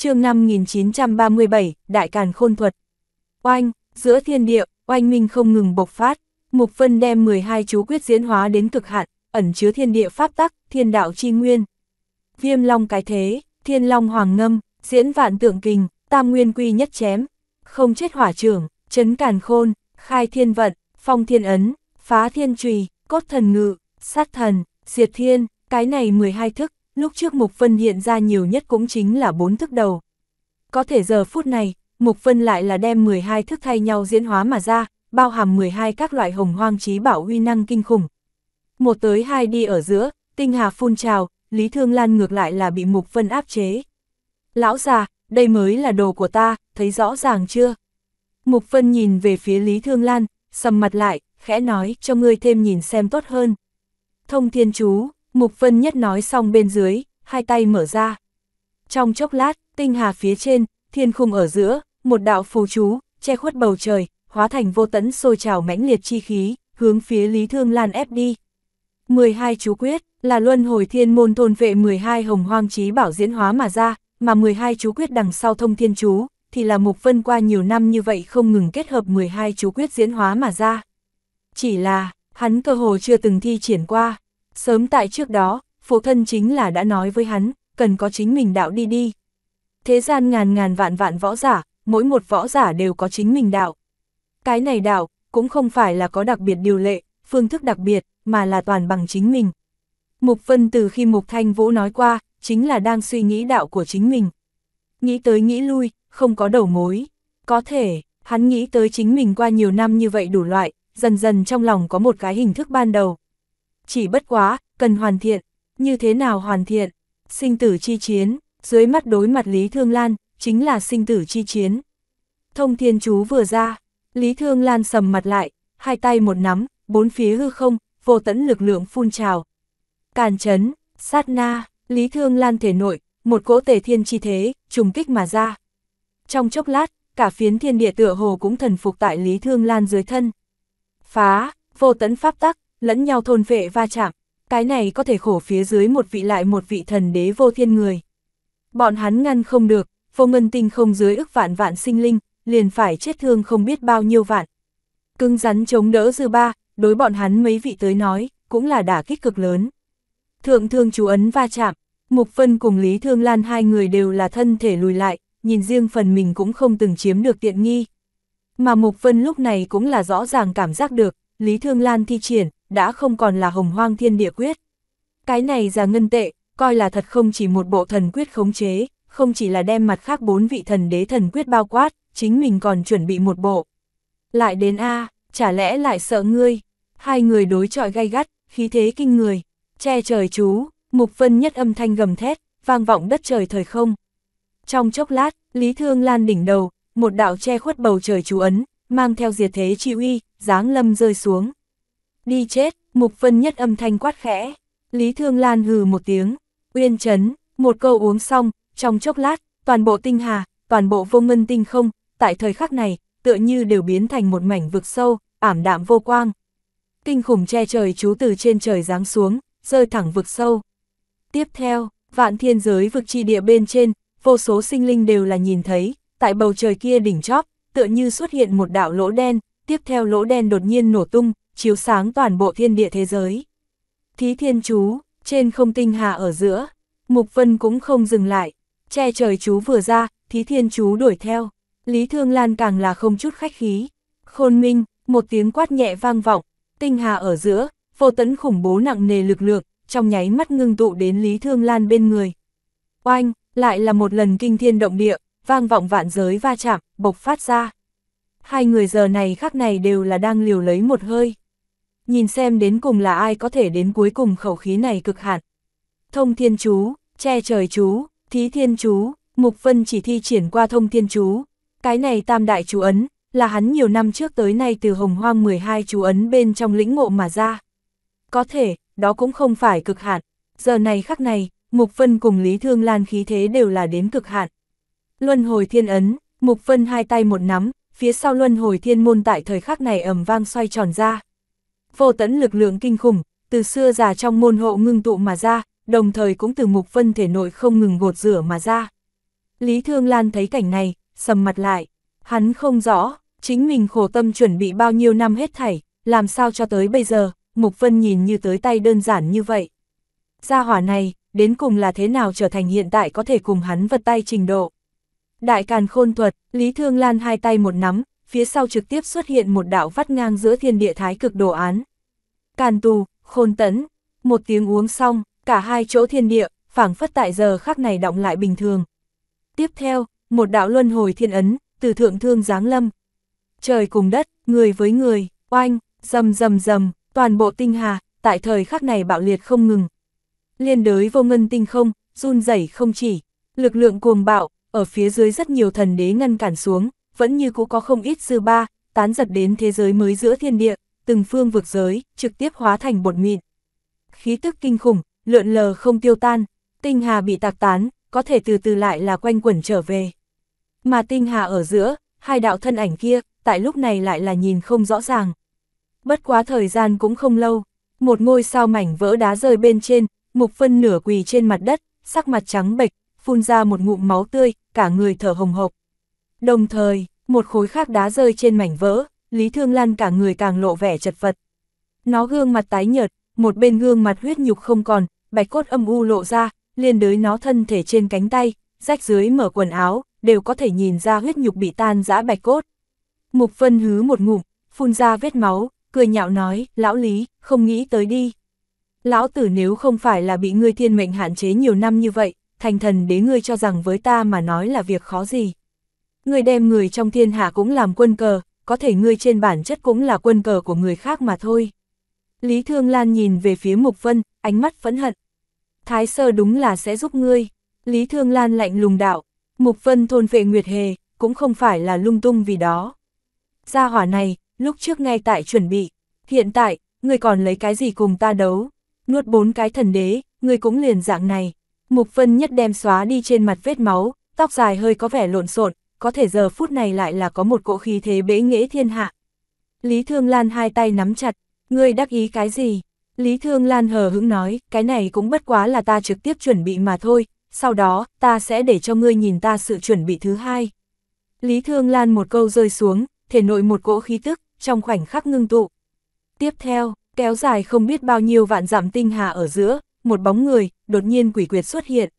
chương 5937, Đại Càn Khôn Thuật. Oanh, giữa thiên địa, oanh minh không ngừng bộc phát, Mục Vân đem 12 chú quyết diễn hóa đến cực hạn, ẩn chứa thiên địa pháp tắc, thiên đạo chi nguyên. Viêm Long cái thế, Thiên Long hoàng ngâm, diễn vạn tượng kình, tam nguyên quy nhất chém, không chết hỏa trưởng, chấn càn khôn, khai thiên vận, phong thiên ấn, phá thiên trùy, cốt thần ngự, sát thần, diệt thiên, cái này 12 thức, lúc trước Mục Vân hiện ra nhiều nhất cũng chính là bốn thức đầu. Có thể giờ phút này, Mục Vân lại là đem 12 thức thay nhau diễn hóa mà ra, bao hàm 12 các loại hồng hoang trí bảo huy năng kinh khủng. Một tới hai đi ở giữa, tinh hà phun trào, Lý Thương Lan ngược lại là bị Mục Vân áp chế. Lão già, đây mới là đồ của ta, thấy rõ ràng chưa? Mục Vân nhìn về phía Lý Thương Lan, sầm mặt lại, khẽ nói cho ngươi thêm nhìn xem tốt hơn. Thông thiên chú, Mục Vân Nhất nói xong bên dưới, hai tay mở ra. Trong chốc lát, tinh hà phía trên, thiên khung ở giữa, một đạo phù chú, che khuất bầu trời, hóa thành vô tẫn sôi trào mãnh liệt chi khí, hướng phía Lý Thương Lan ép đi. 12 chú quyết là luân hồi thiên môn thôn vệ 12 hồng hoang trí bảo diễn hóa mà ra, mà 12 chú quyết đằng sau thông thiên chú, thì là Mục Vân qua nhiều năm như vậy không ngừng kết hợp 12 chú quyết diễn hóa mà ra. Chỉ là, hắn cơ hồ chưa từng thi triển qua. Sớm tại trước đó, phụ thân chính là đã nói với hắn, cần có chính mình đạo đi đi. Thế gian ngàn ngàn vạn vạn võ giả, mỗi một võ giả đều có chính mình đạo. Cái này đạo, cũng không phải là có đặc biệt điều lệ, phương thức đặc biệt, mà là toàn bằng chính mình. Mục phân từ khi Mục Thanh Vũ nói qua, chính là đang suy nghĩ đạo của chính mình. Nghĩ tới nghĩ lui, không có đầu mối. Có thể, hắn nghĩ tới chính mình qua nhiều năm như vậy đủ loại, dần dần trong lòng có một cái hình thức ban đầu chỉ bất quá, cần hoàn thiện, như thế nào hoàn thiện, sinh tử chi chiến, dưới mắt đối mặt Lý Thương Lan, chính là sinh tử chi chiến. Thông thiên chú vừa ra, Lý Thương Lan sầm mặt lại, hai tay một nắm, bốn phía hư không, vô tẫn lực lượng phun trào. Càn chấn, sát na, Lý Thương Lan thể nội, một cỗ tề thiên chi thế, trùng kích mà ra. Trong chốc lát, cả phiến thiên địa tựa hồ cũng thần phục tại Lý Thương Lan dưới thân. Phá, vô tấn pháp tắc, lẫn nhau thôn vệ va chạm, cái này có thể khổ phía dưới một vị lại một vị thần đế vô thiên người. Bọn hắn ngăn không được, vô ngân tinh không dưới ức vạn vạn sinh linh, liền phải chết thương không biết bao nhiêu vạn. Cưng rắn chống đỡ dư ba, đối bọn hắn mấy vị tới nói, cũng là đả kích cực lớn. Thượng thương chú ấn va chạm, Mục Vân cùng Lý Thương Lan hai người đều là thân thể lùi lại, nhìn riêng phần mình cũng không từng chiếm được tiện nghi. Mà Mục Vân lúc này cũng là rõ ràng cảm giác được, Lý Thương Lan thi triển, đã không còn là hồng hoang thiên địa quyết. Cái này ra ngân tệ, coi là thật không chỉ một bộ thần quyết khống chế, không chỉ là đem mặt khác bốn vị thần đế thần quyết bao quát, chính mình còn chuẩn bị một bộ. Lại đến A, chả lẽ lại sợ ngươi, hai người đối chọi gay gắt, khí thế kinh người, che trời chú, mục vân nhất âm thanh gầm thét, vang vọng đất trời thời không. Trong chốc lát, Lý Thương Lan đỉnh đầu, một đạo che khuất bầu trời chú ấn, mang theo diệt thế chi uy, dáng lâm rơi xuống. Đi chết, Mục phân Nhất âm thanh quát khẽ. Lý Thương Lan hừ một tiếng. Uyên chấn, một câu uống xong, trong chốc lát, toàn bộ tinh hà, toàn bộ vô ngân tinh không, tại thời khắc này, tựa như đều biến thành một mảnh vực sâu, ảm đạm vô quang. Kinh khủng che trời chú từ trên trời giáng xuống, rơi thẳng vực sâu. Tiếp theo, vạn thiên giới vực trị địa bên trên, vô số sinh linh đều là nhìn thấy, tại bầu trời kia đỉnh chóp, tựa như xuất hiện một đạo lỗ đen, tiếp theo lỗ đen đột nhiên nổ tung, chiếu sáng toàn bộ thiên địa thế giới. Thí thiên chú, trên không tinh hà ở giữa, Mục Vân cũng không dừng lại, che trời chú vừa ra, thí thiên chú đuổi theo, Lý Thương Lan càng là không chút khách khí. Khôn minh, một tiếng quát nhẹ vang vọng, tinh hà ở giữa, vô tấn khủng bố nặng nề lực lượng, trong nháy mắt ngưng tụ đến Lý Thương Lan bên người. Oanh, lại là một lần kinh thiên động địa, vang vọng vạn giới va chạm, bộc phát ra. Hai người giờ này khác này đều là đang liều lấy một hơi nhìn xem đến cùng là ai có thể đến cuối cùng khẩu khí này cực hạn. Thông thiên chú, che trời chú, thí thiên chú, Mục Vân chỉ thi triển qua thông thiên chú, cái này tam đại chú ấn, là hắn nhiều năm trước tới nay từ hồng hoang 12 chú ấn bên trong lĩnh ngộ mà ra. Có thể, đó cũng không phải cực hạn, giờ này khắc này, Mục Vân cùng Lý Thương Lan khí thế đều là đến cực hạn. Luân hồi thiên ấn, Mục Vân hai tay một nắm, phía sau luân hồi thiên môn tại thời khắc này ầm vang xoay tròn ra vô tấn lực lượng kinh khủng, từ xưa già trong môn hộ ngưng tụ mà ra, đồng thời cũng từ mục phân thể nội không ngừng gột rửa mà ra. Lý Thương Lan thấy cảnh này, sầm mặt lại, hắn không rõ, chính mình khổ tâm chuẩn bị bao nhiêu năm hết thảy, làm sao cho tới bây giờ, mục phân nhìn như tới tay đơn giản như vậy. Gia hỏa này, đến cùng là thế nào trở thành hiện tại có thể cùng hắn vật tay trình độ. Đại càn khôn thuật, Lý Thương Lan hai tay một nắm, phía sau trực tiếp xuất hiện một đạo vắt ngang giữa thiên địa thái cực đồ án. Càn tù, khôn tấn, một tiếng uống xong, cả hai chỗ thiên địa, phảng phất tại giờ khắc này động lại bình thường. Tiếp theo, một đạo luân hồi thiên ấn, từ thượng thương giáng lâm. Trời cùng đất, người với người, oanh, rầm rầm rầm, toàn bộ tinh hà, tại thời khắc này bạo liệt không ngừng. Liên đới vô ngân tinh không, run rẩy không chỉ, lực lượng cuồng bạo, ở phía dưới rất nhiều thần đế ngăn cản xuống, vẫn như cũ có không ít dư ba, tán giật đến thế giới mới giữa thiên địa, từng phương vực giới, trực tiếp hóa thành bột mịn. Khí tức kinh khủng, lượn lờ không tiêu tan, tinh hà bị tạc tán, có thể từ từ lại là quanh quẩn trở về. Mà tinh hà ở giữa, hai đạo thân ảnh kia, tại lúc này lại là nhìn không rõ ràng. Bất quá thời gian cũng không lâu, một ngôi sao mảnh vỡ đá rơi bên trên, mục phân nửa quỳ trên mặt đất, sắc mặt trắng bệch, phun ra một ngụm máu tươi, cả người thở hồng hộc. Đồng thời, một khối khác đá rơi trên mảnh vỡ, Lý Thương Lan cả người càng lộ vẻ chật vật. Nó gương mặt tái nhợt, một bên gương mặt huyết nhục không còn, bạch cốt âm u lộ ra, liên đới nó thân thể trên cánh tay, rách dưới mở quần áo, đều có thể nhìn ra huyết nhục bị tan rã bạch cốt. Mục Vân hứ một ngụm, phun ra vết máu, cười nhạo nói, lão Lý, không nghĩ tới đi. Lão tử nếu không phải là bị ngươi thiên mệnh hạn chế nhiều năm như vậy, thành thần đế ngươi cho rằng với ta mà nói là việc khó gì ngươi đem người trong thiên hạ cũng làm quân cờ, có thể ngươi trên bản chất cũng là quân cờ của người khác mà thôi. Lý Thương Lan nhìn về phía Mục Vân, ánh mắt phẫn hận. Thái sơ đúng là sẽ giúp ngươi. Lý Thương Lan lạnh lùng đạo, Mục Vân thôn vệ Nguyệt Hề, cũng không phải là lung tung vì đó. Gia hỏa này, lúc trước ngay tại chuẩn bị, hiện tại, ngươi còn lấy cái gì cùng ta đấu, nuốt bốn cái thần đế, ngươi cũng liền dạng này. Mục Vân nhất đem xóa đi trên mặt vết máu, tóc dài hơi có vẻ lộn xộn, có thể giờ phút này lại là có một cỗ khí thế bế nghễ thiên hạ. Lý Thương Lan hai tay nắm chặt, ngươi đắc ý cái gì? Lý Thương Lan hờ hững nói, cái này cũng bất quá là ta trực tiếp chuẩn bị mà thôi, sau đó, ta sẽ để cho ngươi nhìn ta sự chuẩn bị thứ hai. Lý Thương Lan một câu rơi xuống, thể nội một cỗ khí tức, trong khoảnh khắc ngưng tụ. Tiếp theo, kéo dài không biết bao nhiêu vạn giảm tinh hà ở giữa, một bóng người, đột nhiên quỷ quyệt xuất hiện.